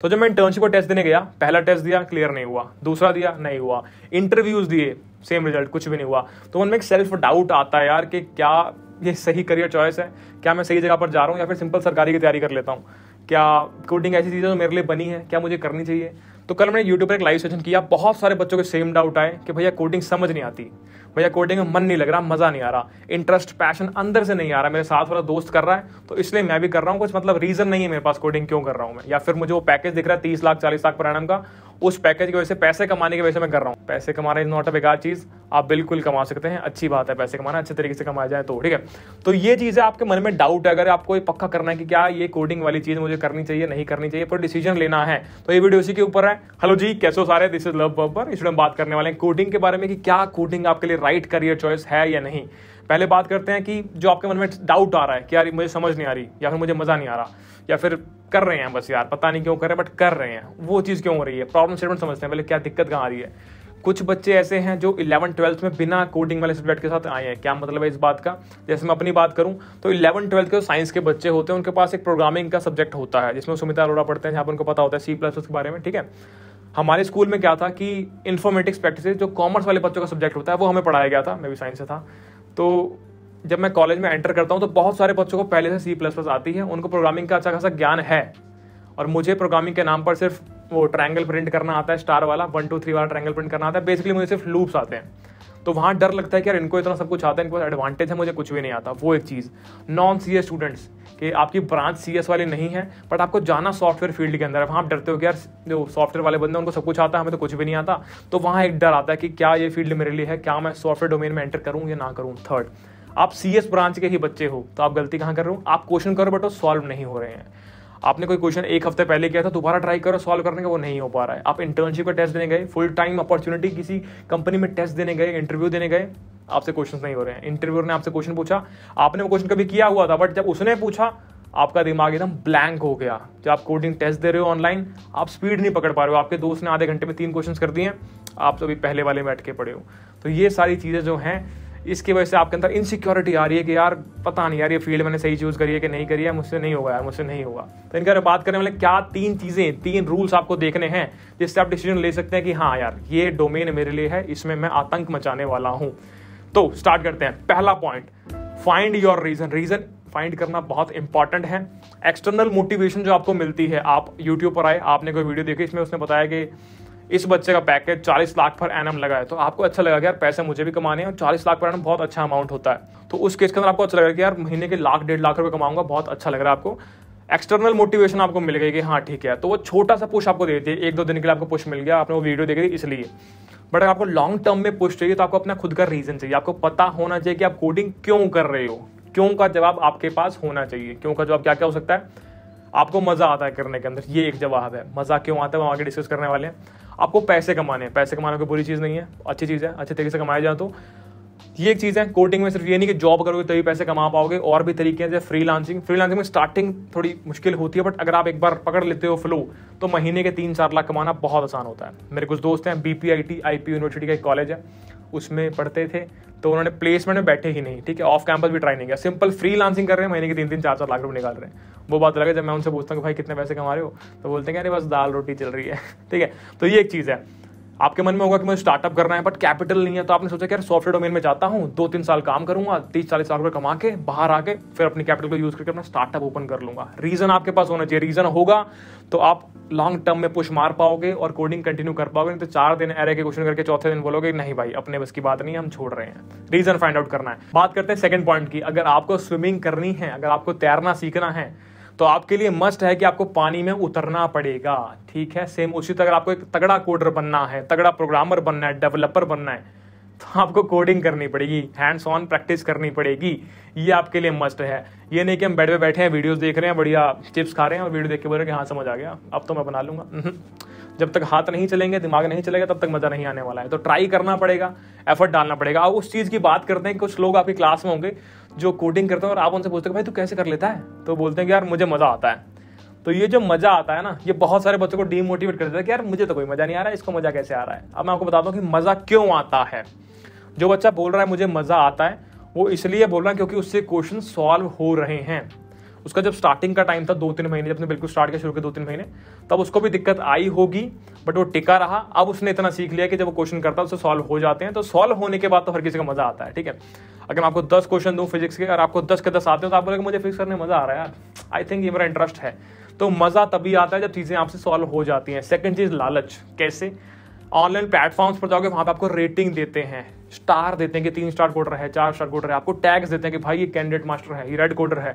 तो जब मैं इंटर्नशिप का टेस्ट देने गया पहला टेस्ट दिया क्लियर नहीं हुआ दूसरा दिया नहीं हुआ इंटरव्यूज दिए सेम रिजल्ट कुछ भी नहीं हुआ तो उनमें एक सेल्फ डाउट आता है यार कि क्या ये सही करियर चॉइस है क्या मैं सही जगह पर जा रहा हूँ या फिर सिंपल सरकारी की तैयारी कर लेता हूँ क्या कोडिंग ऐसी चीज़ है जो मेरे लिए बनी है क्या मुझे करनी चाहिए तो कल मैंने यूट्यूब पर एक लाइव सेशन किया बहुत सारे बच्चों के सेम डाउट आए कि भैया कोडिंग समझ नहीं आती भैया कोडिंग में मन नहीं लग रहा मज़ा नहीं आ रहा इंटरेस्ट पैशन अंदर से नहीं आ रहा मेरे साथ वाला दोस्त कर रहा है तो इसलिए मैं भी कर रहा हूँ कुछ मतलब रीज़न नहीं है मेरे पास कोडिंग क्यों कर रहा हूँ मैं या फिर मुझे वो पैकेज दिख रहा है तीस लाख चालीस लाख पर का उस पैकेज की वजह से पैसे कमाने की वजह से मैं कर रहा हूँ पैसे कमाना इज नॉट अ बेकार चीज़ आप बिल्कुल कमा सकते हैं अच्छी बात है पैसे कमाना अच्छे तरीके से कमाया जाए तो ठीक है तो ये चीज है आपके मन में डाउट है अगर आपको ये पक्का करना है कि क्या ये कोडिंग वाली चीज़ मुझे करनी चाहिए नहीं करनी चाहिए पर डिसीजन लेना है तो ये वीडियो इसी के ऊपर है हेलो जी कैसे हो सारे दिस इज लव पर इस हम बात करने वाले हैं कोडिंग के बारे में कि क्या कोडिंग आपके लिए राइट करियर चॉइस है या नहीं पहले बात करते हैं कि जो आपके मन में डाउट आ रहा है कि यार मुझे समझ नहीं आ रही या फिर मुझे मज़ा नहीं आ रहा या फिर कर रहे हैं बस यार पता नहीं क्यों कर रहे हैं बट कर रहे हैं वो चीज़ क्यों हो रही है प्रॉब्लम स्टेटमेंट समझते हैं पहले क्या दिक्कत कहाँ आ रही है कुछ बच्चे ऐसे हैं जो इलेवन ट्वेल्थ में बिना कोडिंग वाले सब्जेक्ट के साथ आए हैं क्या मतलब है इस बात का जैसे मैं अपनी बात करूं तो इलेवन ट्वेल्थ के साइंस के बच्चे होते हैं उनके पास एक प्रोग्रामिंग का सब्जेक्ट होता है जिसमें सुमिता अरोड़ा पढ़ते हैं जहाँ पर उनको पता होता है सी प्लस के बारे में ठीक है हमारे स्कूल में क्या था कि इन्फॉर्मेटिक्स प्रैक्टिस जो कॉमर्स वाले बच्चों का सब्जेक्ट होता है वो हमें पढ़ाया गया था मैं भी साइंस से था तो जब मैं कॉलेज में एंटर करता हूँ तो बहुत सारे बच्चों को पहले से सी प्लस प्लस आती है उनको प्रोग्रामिंग का अच्छा खासा ज्ञान है और मुझे प्रोग्रामिंग के नाम पर सिर्फ वो ट्रायंगल प्रिंट करना आता है स्टार वाला वन टू थ्री वाला ट्रायंगल प्रिंट करना आता है बेसिकली मुझे सिर्फ लूप्स आते हैं तो वहाँ डर लगता है कि यार इनको इतना सब कुछ आता है इनको एडवांटेज है मुझे कुछ भी नहीं आता वो एक चीज़ नॉन सी स्टूडेंट्स कि आपकी ब्रांच सी वाले नहीं है बट आपको जाना सॉफ्टवेयर फील्ड के अंदर है वहाँ आप डरते हो कि यार जो सॉफ्टवेयर वाले बंदे उनको सब कुछ आता है हमें तो कुछ भी नहीं आता तो वहाँ एक डर आता है कि क्या ये फील्ड मेरे लिए है क्या मैं सॉफ्टवेयर डोमेन में एंटर करूँ या ना करूँ थर्ड आप सी ब्रांच के ही बच्चे हो तो आप गलती कहाँ कर रहे हो आप क्वेश्चन करो बट वो सॉल्व नहीं हो रहे हैं आपने कोई क्वेश्चन एक हफ्ते पहले किया था दोबारा ट्राई करो सॉल्व करने का वो नहीं हो पा रहा है आप इंटर्नशिप का टेस्ट देने गए फुल टाइम अपॉर्चुनिटी किसी कंपनी में टेस्ट देने गए इंटरव्यू देने गए आपसे क्वेश्चन नहीं हो रहे हैं इंटरव्यू ने आपसे क्वेश्चन पूछा आपने वो क्वेश्चन कभी किया हुआ था बट जब उसने पूछा आपका दिमाग एकदम ब्लैंक हो गया जब आप कोडिंग टेस्ट दे रहे हो ऑनलाइन आप स्पीड नहीं पकड़ पा रहे हो आपके दोस्त ने आधे घंटे में तीन क्वेश्चन कर दिए आप तो अभी पहले वाले बैठ के पड़े हो तो ये सारी चीज़ें जो हैं इसकी वजह से आपके अंदर इनसिक्योरिटी आ रही है कि यार पता नहीं यार ये फील्ड मैंने सही चूज़ करी है कि नहीं करी है मुझसे नहीं होगा यार मुझसे नहीं होगा तो इनके अगर बात करने वाले क्या तीन चीज़ें तीन रूल्स आपको देखने हैं जिससे आप डिसीजन ले सकते हैं कि हाँ यार ये डोमेन मेरे लिए है इसमें मैं आतंक मचाने वाला हूँ तो स्टार्ट करते हैं पहला point find your reason reason find करना बहुत इंपॉर्टेंट है एक्सटर्नल मोटिवेशन जो आपको मिलती है आप यूट्यूब पर आए आपने कोई वीडियो देखी इसमें उसने बताया कि इस बच्चे का पैकेज चालीस लाख पर एनम लगा है तो आपको अच्छा लगा कि यार पैसे मुझे भी कमाने हैं और चालीस लाख पर एनम बहुत अच्छा अमाउंट होता है तो उस केस के अंदर आपको अच्छा लगा कि यार महीने के लाख डेढ़ लाख रुपये कमाऊंगा बहुत अच्छा लग रहा है आपको एक्सटर्नल मोटिवेशन आपको मिल गई कि हाँ ठीक है तो वो छोटा सा पुश आपको देती है एक दो दिन के लिए आपको पुश मिल गया आपने वो वीडियो देखी थी इसलिए बट अगर आपको लॉन्ग टर्म में पुश चाहिए तो आपको अपना खुद का रीजन चाहिए आपको पता होना चाहिए कि आप कोडिंग क्यों कर रहे हो क्यों का जवाब आपके पास होना चाहिए क्यों का जवाब क्या क्या हो सकता है आपको मज़ा आता है करने के अंदर ये एक जवाब है मज़ा क्यों आता है वो आगे डिस्कस करने वाले हैं आपको पैसे कमाने हैं पैसे कमाना कोई बुरी चीज़ नहीं है अच्छी चीज़ है अच्छे तरीके से कमाया जाए तो ये एक चीज़ है कोटिंग में सिर्फ ये नहीं कि जॉब करोगे तभी पैसे कमा पाओगे और भी तरीके हैं जैसे फ्री लांसिंग फ्री लांसिंग में स्टार्टिंग थोड़ी मुश्किल होती है बट अगर आप एक बार पकड़ लेते हो फ्लो तो महीने के तीन चार लाख कमाना बहुत आसान होता है मेरे कुछ दोस्त हैं B P I T I P university का एक कॉलेज है उसमें पढ़ते थे तो उन्होंने प्लेसमेंट में बैठे ही नहीं ठीक है ऑफ कैंपस भी ट्राई नहीं किया सिंपल फ्री लांसिंग कर रहे हैं महीने के तीन तीन चार चार लाख रुपए निकाल रहे हैं वो बात अलग है जब मैं उनसे पूछता हूँ भाई कितने पैसे कमा रहे हो तो बोलते हैं अरे बस दाल रोटी चल रही है ठीक है तो ये एक चीज़ है आपके मन में होगा कि मुझे स्टार्टअप करना है बट कैपिटल नहीं है तो आपने सोचा कि यार सॉफ्टवेयर डोमेन में जाता हूँ दो तीन साल काम करूंगा तीस चालीस साल रुपये कमा के बाहर आके फिर अपनी कैपिटल को यूज करके अपना स्टार्टअप ओपन कर लूंगा रीजन आपके पास होना चाहिए रीजन होगा तो आप लॉन्ग टर्म में पुश मार पाओगे और कोडिंग कंटिन्यू कर पाओगे नहीं तो चार दिन एरे के क्वेश्चन करके चौथे दिन बोलोगे नहीं भाई अपने बस की बात नहीं हम छोड़ रहे हैं रीजन फाइंड आउट करना है बात करते हैं सेकंड पॉइंट की अगर आपको स्विमिंग करनी है अगर आपको तैरना सीखना है तो आपके लिए मस्ट है कि आपको पानी में उतरना पड़ेगा ठीक है सेम उसी तरह आपको एक तगड़ा कोडर बनना है तगड़ा प्रोग्रामर बनना है डेवलपर बनना है तो आपको कोडिंग करनी पड़ेगी हैंड्स ऑन प्रैक्टिस करनी पड़ेगी ये आपके लिए मस्ट है ये नहीं कि हम बेड पे बैठे हैं वीडियोस देख रहे हैं बढ़िया चिप्स खा रहे हैं और वीडियो देख के बोल रहे हैं कि हाँ समझ आ गया अब तो मैं बना लूंगा हम्म। जब तक हाथ नहीं चलेंगे दिमाग नहीं चलेगा तब तक मज़ा नहीं आने वाला है तो ट्राई करना पड़ेगा एफर्ट डालना पड़ेगा आप उस चीज़ की बात करते हैं कुछ लोग आपकी क्लास में होंगे जो कोडिंग करते हैं और आप उनसे पूछते भाई तू कैसे कर लेता है तो बोलते हैं कि यार मुझे मज़ा आता है तो ये जो मजा आता है ना ये बहुत सारे बच्चों को डीमोटिवेट कर देता है कि यार मुझे तो कोई मजा नहीं आ रहा है इसको मजा कैसे आ रहा है अब मैं आपको बताता हूँ कि मजा क्यों आता है जो बच्चा बोल रहा है मुझे मज़ा आता है वो इसलिए बोल रहा है क्योंकि उससे क्वेश्चन सॉल्व हो रहे हैं उसका जब स्टार्टिंग का टाइम था दो तीन महीने जब बिल्कुल स्टार्ट किया शुरू के दो तीन महीने तब उसको भी दिक्कत आई होगी बट वो टिका रहा अब उसने इतना सीख लिया कि जब वो क्वेश्चन करता है उससे सॉल्व हो जाते हैं तो सॉल्व होने के बाद तो हर किसी का मजा आता है ठीक है अगर मैं आपको दस क्वेश्चन दूँ फिजिक्स के अगर आपको दस के दस आते हैं तो आप बोलेगा मुझे फिजिक्स करने मजा आ रहा है यार आई थिंक ये मेरा इंटरेस्ट है तो मज़ा तभी आता है जब चीज़ें आपसे सॉल्व हो जाती हैं सेकेंड चीज़ लालच कैसे ऑनलाइन प्लेटफॉर्म्स पर जाओगे वहां पर आपको रेटिंग देते हैं स्टार देते हैं कि तीन स्टार कोडर है चार स्टार कोडर है आपको टैग्स देते हैं कि भाई ये कैंडिडेट मास्टर है ये रेड कोडर है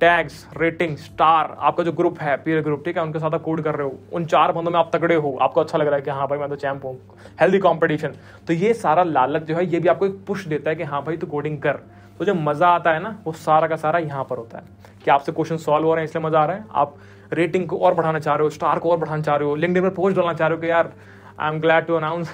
टैग्स रेटिंग स्टार आपका जो ग्रुप है पीयर ग्रुप ठीक है उनके साथ आप कोड कर रहे हो उन चार बंदों में आप तगड़े हो आपको अच्छा लग रहा है कि हाँ भाई मैं तो चैंप हूँ हेल्दी कॉम्पिटिशन तो ये सारा लालच जो है ये भी आपको एक पुश देता है कि हाँ भाई तू तो कोडिंग कर तो जो मज़ा आता है ना वो सारा का सारा यहाँ पर होता है कि आपसे क्वेश्चन सॉल्व हो रहे हैं इसलिए मज़ा आ रहा है आप रेटिंग को और बढ़ाना चाह रहे हो स्टार को और बढ़ाना चाह रहे हो लिंक पर पोस्ट डालना चाह रहे हो कि यार I am glad to announce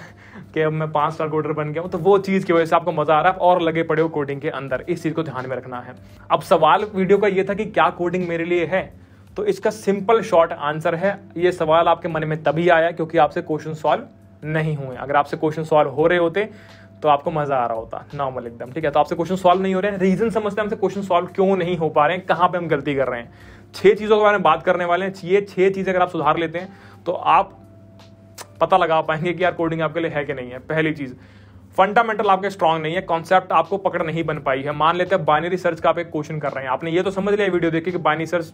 कि अब मैं पांच साल कोडर बन गया हूं तो वो चीज़ की वजह से आपको मज़ा आ रहा है और लगे पड़े हो कोडिंग के अंदर इस चीज़ को ध्यान में रखना है अब सवाल वीडियो का यह था कि क्या कोडिंग मेरे लिए है तो इसका सिंपल शॉर्ट आंसर है ये सवाल आपके मन में तभी आया क्योंकि आपसे क्वेश्चन सॉल्व नहीं हुए अगर आपसे क्वेश्चन सॉल्व हो रहे होते तो आपको मजा आ रहा होता नॉर्मल एकदम ठीक है तो आपसे क्वेश्चन सॉल्व नहीं हो रहे हैं रीजन समझते हैं हमसे क्वेश्चन सॉल्व क्यों नहीं हो पा रहे हैं कहां पे हम गलती कर रहे हैं छह चीज़ों के बारे में बात करने वाले हैं ये छह चीज़ें अगर आप सुधार लेते हैं तो आप पता लगा पाएंगे कि यार कोडिंग आपके लिए है कि नहीं है पहली चीज़ फंडामेंटल आपके स्ट्रॉन्ग नहीं है कॉन्सेप्ट आपको पकड़ नहीं बन पाई है मान लेते हैं बाइनरी सर्च का आप एक क्वेश्चन कर रहे हैं आपने ये तो समझ लिया वीडियो देखिए कि बाइनरी सर्च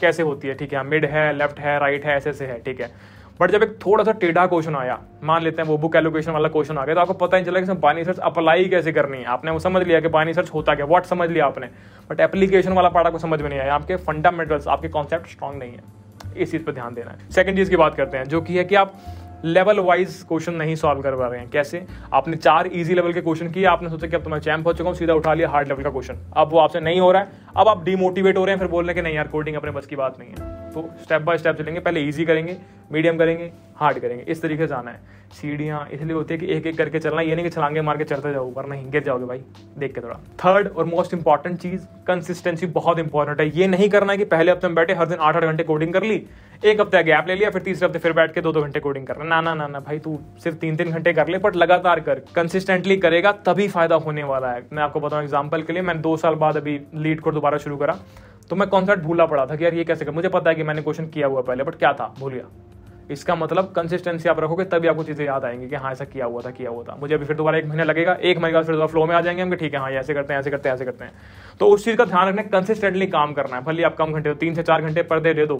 कैसे होती है ठीक है मिड है लेफ्ट है राइट है ऐसे ऐसे है ठीक है बट जब एक थोड़ा सा टेढ़ा क्वेश्चन आया मान लेते हैं वो बुक एलोकेशन वाला क्वेश्चन आ गया तो आपको पता ही चला कि बाइनरी सर्च अप्लाई कैसे करनी है आपने वो समझ लिया कि बाइनरी सर्च होता क्या व्हाट समझ लिया आपने बट एप्लीकेशन वाला पार्ट आपको समझ में नहीं आया आपके फंडामेंटल्स आपके कॉन्सेप्ट स्ट्रॉन्ग नहीं है इस चीज़ पर ध्यान देना है सेकंड चीज़ की बात करते हैं जो कि है कि आप लेवल वाइज क्वेश्चन नहीं सॉल्व कर पा रहे हैं कैसे आपने चार इजी लेवल के क्वेश्चन किए आपने सोचा कि अब तो मैं चैंप हो चुका हूँ सीधा उठा लिया हार्ड लेवल का क्वेश्चन अब वो आपसे नहीं हो रहा है अब आप डिमोटिवेट हो रहे हैं फिर बोल रहे हैं कि नहीं यार कोडिंग अपने बस की बात नहीं है तो स्टेप बाय स्टेप चलेंगे पहले ईजी करेंगे मीडियम करेंगे हार्ड करेंगे इस तरीके से आना है सीढ़ियाँ इसलिए होती है कि एक एक करके चलना ये नहीं कि छलांगे मार के चलते जाओ ऊपर नहीं गिर जाओगे भाई देख के थोड़ा थर्ड और मोस्ट इंपॉर्टेंट चीज़ कंसिस्टेंसी बहुत इंपॉर्टेंट है ये नहीं करना है कि पहले हफ्ते में बैठे हर दिन आठ आठ घंटे कोडिंग कर ली एक हफ्ते गैप ले लिया फिर तीसरे हफ्ते फिर बैठ के दो दो घंटे कोडिंग करना ना ना ना ना भाई तू सिर्फ तीन तीन घंटे कर ले बट लगातार कर कंसिस्टेंटली करेगा तभी फायदा होने वाला है मैं आपको बताऊँ एग्जाम्पल के लिए मैंने दो साल बाद अभी लीड को दोबारा शुरू करा तो मैं कॉन्सेप्ट भूला पड़ा था कि यार ये कैसे कर मुझे पता है कि मैंने क्वेश्चन किया हुआ पहले बट क्या था भूल गया इसका मतलब कंसिस्टेंसी आप रखोगे तभी आपको चीज़ें याद आएंगी कि हाँ ऐसा किया हुआ था किया हुआ था मुझे अभी फिर दोबारा एक महीना लगेगा एक महीने बाद फिर दोबारा फ्लो में आ जाएंगे हम ठीक है हाँ ऐसे करते हैं ऐसे करते हैं ऐसे करते हैं तो उस चीज़ का ध्यान रखना कंसिस्टेंटली काम करना है भले आप कम घंटे तीन से चार घंटे पर दे दे दो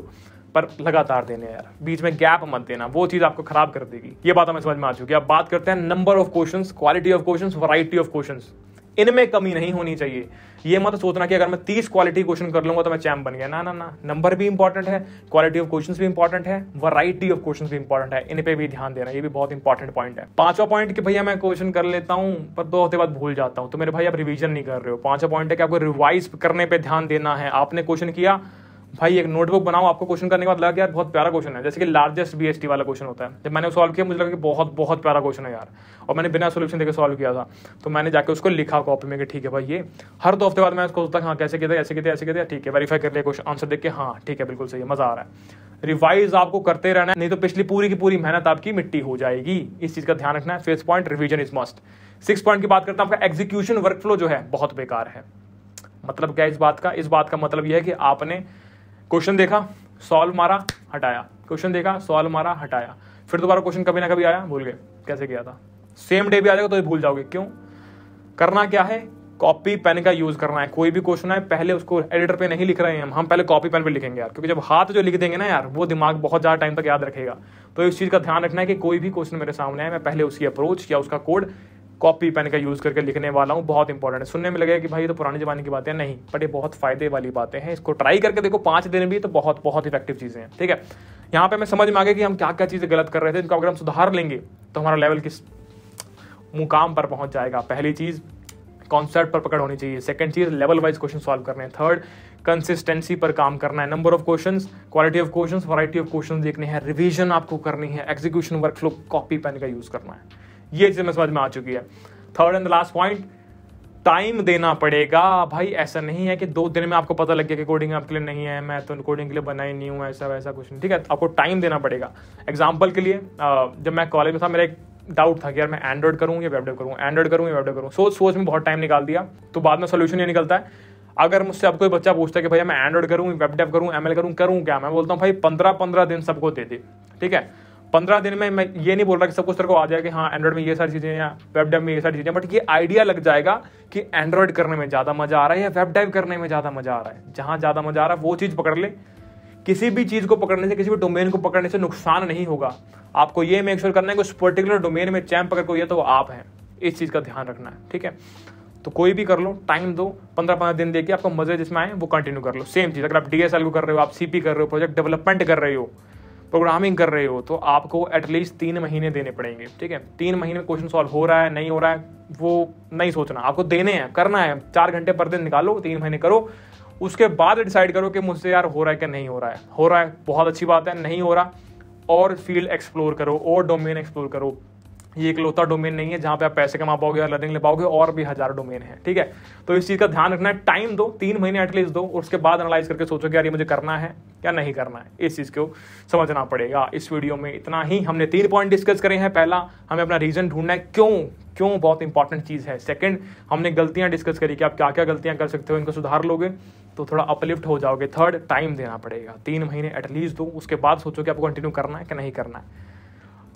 पर लगातार देने यार बीच में गैप मत देना वो चीज़ आपको खराब कर देगी ये बात हमें समझ में आ चुकी है अब बात करते हैं number of question quality of question variety of question इनमें कमी नहीं होनी चाहिए ये मत सोचना कि अगर मैं तीस क्वालिटी क्वेश्चन कर लूंगा तो मैं चैम बन गया ना ना ना नंबर भी इंपॉर्टेंट है क्वालिटी ऑफ क्वेश्चन भी इंपॉर्टेंट है वैरायटी ऑफ क्वेश्चन भी इंपॉर्टेंट है इन पे भी ध्यान देना ये भी बहुत इंपॉर्टेंट पॉइंट है पांचवा पॉइंट कि भैया मैं क्वेश्चन कर लेता हूं पर दो हफ्ते बाद भूल जाता हूं तो मेरे भाई आप रिविजन नहीं कर रहे हो पांचवा पॉइंट है कि आपको रिवाइज करने पर ध्यान देना है आपने क्वेश्चन किया भाई एक नोटबुक बनाओ आपको क्वेश्चन करने के बाद लगा कि यार बहुत प्यारा क्वेश्चन है जैसे कि लार्जेस्ट बी वाला क्वेश्चन होता है जब मैंने सॉल्व किया मुझे लगा कि बहुत बहुत प्यारा क्वेश्चन है यार और मैंने बिना सोल्यूशन देकर सॉल्व किया था तो मैंने जाकर उसको लिखा कॉपी में कि ठीक है भाई ये हर दो हफ्ते बाद मैं उसको सोचता हाँ कैसे कहते ऐसे कहते ऐसे कहते ठीक है वेरीफाई कर लिया क्वेश्चन आंसर देख के हाँ ठीक है बिल्कुल सही है मजा आ रहा है रिवाइज आपको करते रहना है नहीं तो पिछली पूरी की पूरी मेहनत आपकी मिट्टी हो जाएगी इस चीज का ध्यान रखना है fifth point revision is must six point की बात करता हूँ आपका एग्जीक्यूशन वर्कफ्लो जो है बहुत बेकार है मतलब क्या इस बात का इस बात का मतलब यह है कि आपने क्वेश्चन देखा सॉल्व मारा हटाया क्वेश्चन देखा सॉल्व मारा हटाया फिर दोबारा क्वेश्चन कभी ना कभी आया भूल गए कैसे किया था सेम डे भी आ जाएगा तो भूल जाओगे क्यों करना क्या है कॉपी पेन का यूज करना है कोई भी क्वेश्चन है पहले उसको एडिटर पे नहीं लिख रहे हैं हम हम पहले कॉपी पेन पे लिखेंगे यार क्योंकि जब हाथ जो लिख देंगे ना यार वो दिमाग बहुत ज़्यादा टाइम तक याद रखेगा तो इस चीज़ का ध्यान रखना है कि कोई भी क्वेश्चन मेरे सामने आए मैं पहले उसकी अप्रोच या उसका कोड कॉपी पेन का यूज़ करके लिखने वाला हूँ बहुत इंपॉर्टेंट है सुनने में लगेगा कि भाई ये तो पुराने ज़माने की बातें नहीं बट ये बहुत फायदे वाली बातें हैं इसको ट्राई करके देखो पाँच दिन भी तो बहुत बहुत इफेक्टिव चीज़ें हैं ठीक है यहाँ पे हमें समझ में आ गया कि हम क्या क्या चीज़ें गलत कर रहे थे इनको अगर हम सुधार लेंगे तो हमारा लेवल किस मुकाम पर पहुंच जाएगा पहली चीज़ कॉन्सेप्ट पर पकड़ होनी चाहिए सेकंड चीज़ लेवल वाइज क्वेश्चन सॉल्व करने हैं थर्ड कंसिस्टेंसी पर काम करना है number of question quality of question variety of question देखने हैं रिविजन आपको करनी है execution work flow copy pen का यूज़ करना है ये चीज़ हमें समझ में आ चुकी है third and last point time देना पड़ेगा भाई ऐसा नहीं है कि दो दिन में आपको पता लग गया कि कोडिंग आपके लिए नहीं है मैं तो कोडिंग के लिए बना ही नहीं हूँ ऐसा वैसा कुछ नहीं ठीक है आपको टाइम देना पड़ेगा एग्जाम्पल के लिए जब मैं कॉलेज में था मेरा एक डाउट था कि यार मैं एंड्रॉइड करूँ या वेबडेव करूँ एंड्रॉइड करूँ या वेबडेव करूँ सोच सोच में बहुत टाइम निकाल दिया तो बाद में सोल्यूशन ये निकलता है अगर मुझसे अब कोई बच्चा पूछता है कि भैया मैं एंड्रॉइड करूँ वेबडेप करूँ एम करूँ करूँ क्या मैं बोलता हूँ भाई पंद्रह पंद्रह दिन सबको दे दे ठीक है पंद्रह दिन में मैं ये नहीं बोल रहा कि सब कुछ तरह को आ जाएगा कि हाँ एंड्रॉइड में ये सारी चीज़ें हैं वेब डाइव में ये सारी चीज़ें बट ये आइडिया लग जाएगा कि एंड्रॉइड करने में ज़्यादा मज़ा आ रहा है या वेब डाइव करने में ज़्यादा मज़ा आ रहा है जहां ज़्यादा मज़ा आ रहा है वो चीज़ पकड़ ले किसी भी चीज़ को पकड़ने से किसी भी डोमेन को पकड़ने से नुकसान नहीं होगा आपको ये मेक श्योर करना है कि उस पर्टिकुलर डोमेन में चैम्प पकड़ को ये तो आप हैं इस चीज़ का ध्यान रखना है ठीक है तो कोई भी कर लो टाइम दो पंद्रह पंद्रह दिन देखिए आपको मजे जिसमें आए वो कंटिन्यू कर लो सेम चीज़ अगर आप डीएसएल को कर रहे हो आप सीपी कर रहे हो प्रोजेक्ट डेवलपमेंट कर रहे हो प्रोग्रामिंग कर रहे हो तो आपको एटलीस्ट तीन महीने देने पड़ेंगे ठीक है तीन महीने में क्वेश्चन सॉल्व हो रहा है नहीं हो रहा है वो नहीं सोचना आपको देने हैं करना है चार घंटे पर दिन निकालो तीन महीने करो उसके बाद डिसाइड करो कि मुझसे यार हो रहा है कि नहीं हो रहा है हो रहा है बहुत अच्छी बात है नहीं हो रहा और फील्ड एक्सप्लोर करो और डोमेन एक्सप्लोर करो ये इकलौता डोमेन नहीं है जहां पे आप पैसे कमा पाओगे और लर्निंग ले पाओगे और भी हज़ार डोमेन है ठीक है तो इस चीज़ का ध्यान रखना है टाइम दो तीन महीने एटलीस्ट दो उसके बाद एनालाइज करके सोचो कि यार ये मुझे करना है या नहीं करना है इस चीज़ को समझना पड़ेगा इस वीडियो में इतना ही हमने तीन पॉइंट डिस्कस करे हैं पहला हमें अपना रीज़न ढूंढना है क्यों क्यों बहुत इंपॉर्टेंट चीज़ है सेकंड हमने गलतियां डिस्कस करी कि आप क्या क्या गलतियां कर सकते हो इनको सुधार लोगे तो थोड़ा अपलिफ्ट हो जाओगे थर्ड टाइम देना पड़ेगा तीन महीने एटलीस्ट दो उसके बाद सोचो कि आपको कंटिन्यू करना है कि नहीं करना है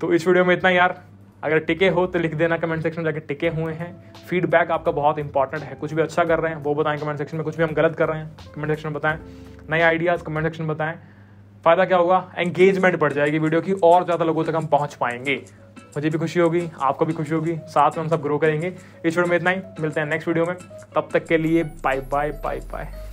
तो इस वीडियो में इतना यार अगर टिके हो तो लिख देना कमेंट सेक्शन में जाकर टिके हुए हैं फीडबैक आपका बहुत इंपॉर्टेंट है कुछ भी अच्छा कर रहे हैं वो बताएं कमेंट सेक्शन में कुछ भी हम गलत कर रहे हैं कमेंट सेक्शन में बताएं नए आइडियाज़ कमेंट सेक्शन में बताएं फ़ायदा क्या होगा एंगेजमेंट बढ़ जाएगी वीडियो की और ज़्यादा लोगों तक हम पहुँच पाएंगे मुझे भी खुशी होगी आपको भी खुशी होगी साथ में हम सब ग्रो करेंगे इस वीडियो में इतना ही मिलते हैं नेक्स्ट वीडियो में तब तक के लिए बाय बाय बाय बाय